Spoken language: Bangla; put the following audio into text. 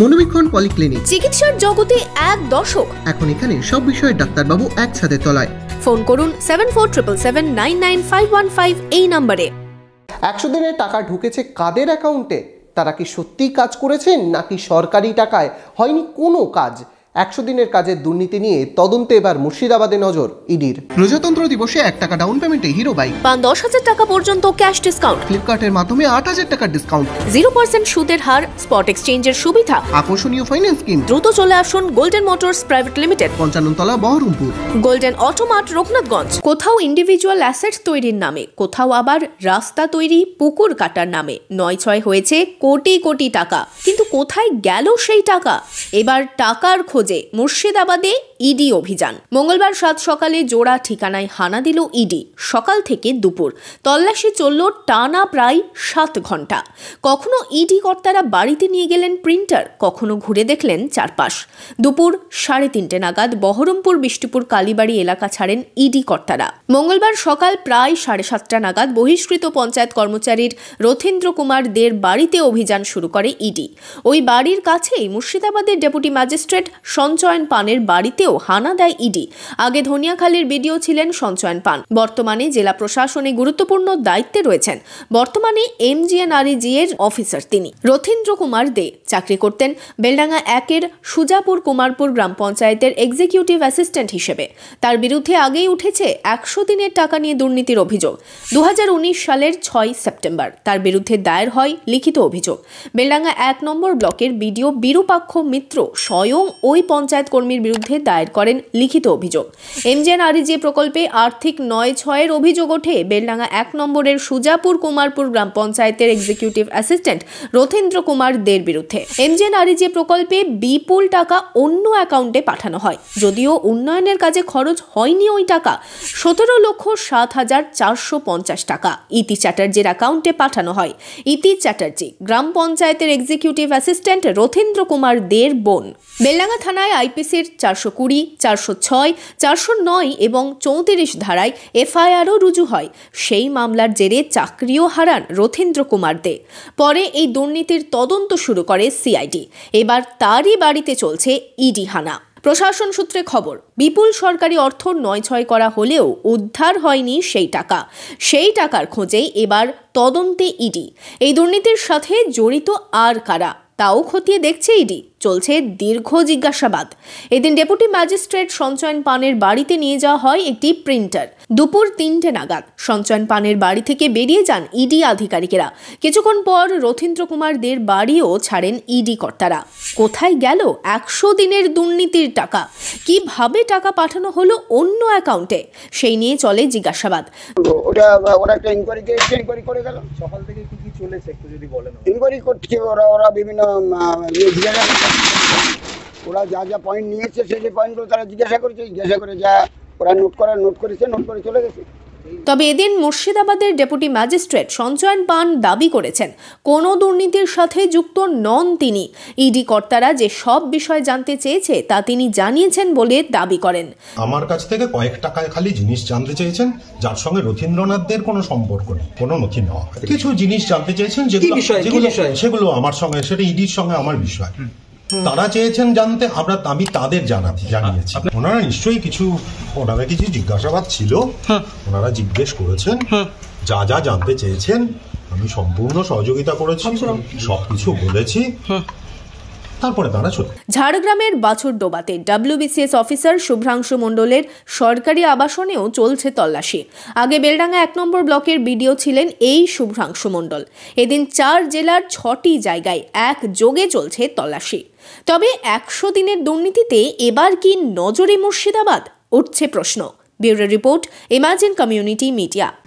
মনোবীক্ষণ পলিক্লিনিক চিকিৎসার জগতে এক দশক এখন এখানে সব বিষয়ে ডাক্তারবাবু একসাথে তলায় ফোন করুন seven four triple seven nine nine five one five এই নাম্বারে একশো দিনের টাকা ঢুকেছে কাদের অ্যাকাউন্টে তারা কি সত্যিই কাজ করেছেন নাকি সরকারি টাকায় হয়নি কোনো কাজ একশো দিনের কাজের দুর্নীতি নিয়ে তদন্তে এবার মুর্শিদাবাদে নজর ইডির প্রজাতন্ত্র দিবসে এক টাকা ডাউন পেমেন্টে হিরো বাইক পান দশ হাজার টাকা পর্যন্ত ক্যাশ ডিসকাউন্ট ফ্লিপকার্টের মাধ্যমে আট হাজার টাকার ডিসকাউন্ট জিরো পার্সেন্ট সুদের হার স্পট এক্সচেঞ্জের সুবিধা আকর্ষণীয় ফাইন্যান্স স্কিম দ্রুত চলে আসুন গোল্ডেন মোটরস প্রাইভেট লিমিটেড তলা বহরমপুর গোল্ডেন অটোমার্ট রঘুনাথগঞ্জ কোথাও ইন্ডিভিজুয়াল অ্যাসেট তৈরির নামে কোথাও আবার রাস্তা তৈরি পুকুর কাটার নামে নয় ছয় হয়েছে কোটি কোটি টাকা কিন্তু কোথায় গেল সেই টাকা এবার টাকার খোঁজ খোঁজে মুর্শিদাবাদে ইডি অভিযান মঙ্গলবার সাত সকালে জোড়া ঠিকানায় হানা দিল ইডি সকাল থেকে দুপুর তল্লাশি চলল টানা প্রায় সাত ঘন্টা কখনো ইডি কর্তারা বাড়িতে নিয়ে গেলেন প্রিন্টার কখনো ঘুরে দেখলেন চারপাশ দুপুর সাড়ে তিনটে নাগাদ বহরমপুর বিষ্ণুপুর কালীবাড়ি এলাকা ছাড়েন ইডি কর্তারা মঙ্গলবার সকাল প্রায় সাড়ে সাতটা নাগাদ বহিষ্কৃত পঞ্চায়েত কর্মচারীর রথীন্দ্র কুমার দের বাড়িতে অভিযান শুরু করে ইডি ওই বাড়ির কাছেই মুর্শিদাবাদের ডেপুটি ম্যাজিস্ট্রেট সঞ্চয়ন পানের বাড়িতে সত্ত্বেও হানা দেয় ইডি আগে ধনিয়াখালীর বিডিও ছিলেন সঞ্চয়ন পান বর্তমানে জেলা প্রশাসনে গুরুত্বপূর্ণ দায়িত্বে রয়েছেন বর্তমানে এমজিএনআরইজি এর অফিসার তিনি রথীন্দ্র কুমার দে চাকরি করতেন বেলডাঙ্গা একের সুজাপুর কুমারপুর গ্রাম পঞ্চায়েতের এক্সিকিউটিভ অ্যাসিস্ট্যান্ট হিসেবে তার বিরুদ্ধে আগেই উঠেছে একশো দিনের টাকা নিয়ে দুর্নীতির অভিযোগ দু সালের ছয় সেপ্টেম্বর তার বিরুদ্ধে দায়ের হয় লিখিত অভিযোগ বেলডাঙ্গা এক নম্বর ব্লকের বিডিও বিরূপাক্ষ মিত্র স্বয়ং ওই পঞ্চায়েত কর্মীর বিরুদ্ধে দায়ের করেন লিখিত অভিযোগ যে প্রকল্পে আর্থিক নয় ছয়ের অভিযোগ ওঠে বেলডাঙ্গা এক নম্বরের সুজাপুর কুমারপুর গ্রাম পঞ্চায়েতের এক্সিকিউটিভ অ্যাসিস্ট্যান্ট রথেন্দ্র কুমার দের বিরুদ্ধে যে প্রকল্পে বিপুল টাকা অন্য অ্যাকাউন্টে পাঠানো হয় যদিও উন্নয়নের কাজে খরচ হয়নি ওই টাকা সতেরো লক্ষ সাত হাজার চারশো পঞ্চাশ টাকা ইতি চ্যাটার্জির অ্যাকাউন্টে পাঠানো হয় ইতি চ্যাটার্জি গ্রাম পঞ্চায়েতের এক্সিকিউটিভ অ্যাসিস্ট্যান্ট রথেন্দ্র কুমার দের বোন বেলডাঙ্গা থানায় আইপিসির চারশো কুড়ি চারশো ছয় চারশো নয় এবং চৌত্রিশ ধারায় এফআইআরও রুজু হয় সেই মামলার জেরে চাকরিও হারান রথীন্দ্র কুমার দে পরে এই দুর্নীতির তদন্ত শুরু করে সিআইডি এবার তারই বাড়িতে চলছে ইডি হানা প্রশাসন সূত্রে খবর বিপুল সরকারি অর্থ নয় ছয় করা হলেও উদ্ধার হয়নি সেই টাকা সেই টাকার খোঁজেই এবার তদন্তে ইডি এই দুর্নীতির সাথে জড়িত আর কারা তাও খতিয়ে দেখছে ইডি চলছে দীর্ঘ জিজ্ঞাসাবাদ এদিন ডেপুটি ম্যাজিস্ট্রেট সঞ্চয়ন পানের বাড়িতে নিয়ে যাওয়া হয় একটি প্রিন্টার দুপুর তিনটে নাগাদ সঞ্চয়ন পানের বাড়ি থেকে বেরিয়ে যান ইডি আধিকারিকেরা কিছুক্ষণ পর রথীন্দ্র কুমার দের বাড়িও ছাড়েন ইডি কর্তারা কোথায় গেল একশো দিনের দুর্নীতির টাকা কিভাবে টাকা পাঠানো হলো অন্য অ্যাকাউন্টে সেই নিয়ে চলে জিজ্ঞাসাবাদ ওটা ওরা একটা ইনকোয়ারি করে গেল সকাল থেকে চলেছে একটু যদি বলেন ইনকোয়ারি করছে ওরা ওরা বিভিন্ন ইয়ে জিজ্ঞাসা ওরা যা যা পয়েন্ট নিয়েছে সেই যে পয়েন্টগুলো তারা জিজ্ঞাসা করেছে জিজ্ঞাসা করে যা ওরা নোট করা নোট করেছে নোট করে চলে গেছে তবে এদিন মুর্শিদাবাদের ডেপুটি ম্যাজিস্ট্রেট সঞ্চয়ন পান দাবি করেছেন কোনো দুর্নীতির সাথে যুক্ত নন তিনি ইডি কর্তারা যে সব বিষয় জানতে চেয়েছে তা তিনি জানিয়েছেন বলে দাবি করেন আমার কাছ থেকে কয়েক টাকায় খালি জিনিস জানতে চেয়েছেন যার সঙ্গে রথীন্দ্রনাথদের কোনো সম্পর্ক নেই কোনো নথি নেওয়া আচ্ছা, কিছু জিনিস জানতে চেয়েছেন যেগুলো সেগুলো আমার সঙ্গে সেটা ইডির সঙ্গে আমার বিষয় তারা চেয়েছেন জানতে আমরা আমি তাদের জানাতে জানিয়েছি ওনারা নিশ্চয়ই কিছু ওনারা কিছু জিজ্ঞাসাবাদ ছিল ওনারা জিজ্ঞেস করেছেন যা যা জানতে চেয়েছেন আমি সম্পূর্ণ সহযোগিতা করেছি আচ্ছা। সবকিছু বলেছি তারপরে তারা চলে ঝাড়গ্রামের বাছুর ডোবাতে ডাব্লিউবিসিএস অফিসার শুভ্রাংশু মণ্ডলের সরকারি আবাসনেও চলছে তল্লাশি আগে বেলডাঙ্গা এক নম্বর ব্লকের বিডিও ছিলেন এই শুভ্রাংশু মণ্ডল এদিন চার জেলার ছটি জায়গায় এক যোগে চলছে তল্লাশি তবে একশো দিনের দুর্নীতিতে এবার কি নজরে মুর্শিদাবাদ উঠছে প্রশ্ন bureau report imagine community media